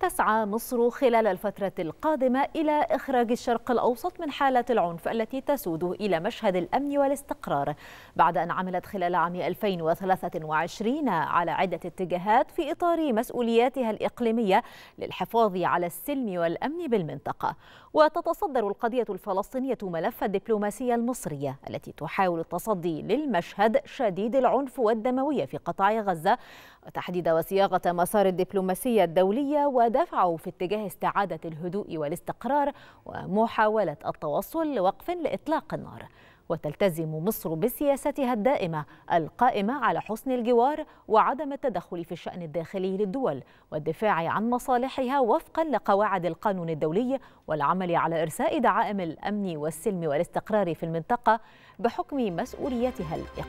تسعى مصر خلال الفترة القادمة إلى إخراج الشرق الأوسط من حالة العنف التي تسود إلى مشهد الأمن والاستقرار بعد أن عملت خلال عام 2023 على عدة اتجاهات في إطار مسؤولياتها الإقليمية للحفاظ على السلم والأمن بالمنطقة وتتصدر القضية الفلسطينية ملف الدبلوماسية المصرية التي تحاول التصدي للمشهد شديد العنف والدموية في قطاع غزة وتحديد وصياغة مسار الدبلوماسية الدولية و ودفعوا في اتجاه استعادة الهدوء والاستقرار ومحاولة التوصل لوقف لإطلاق النار وتلتزم مصر بسياستها الدائمة القائمة على حسن الجوار وعدم التدخل في الشأن الداخلي للدول والدفاع عن مصالحها وفقا لقواعد القانون الدولي والعمل على إرساء دعائم الأمن والسلم والاستقرار في المنطقة بحكم مسؤوليتها الإقليمية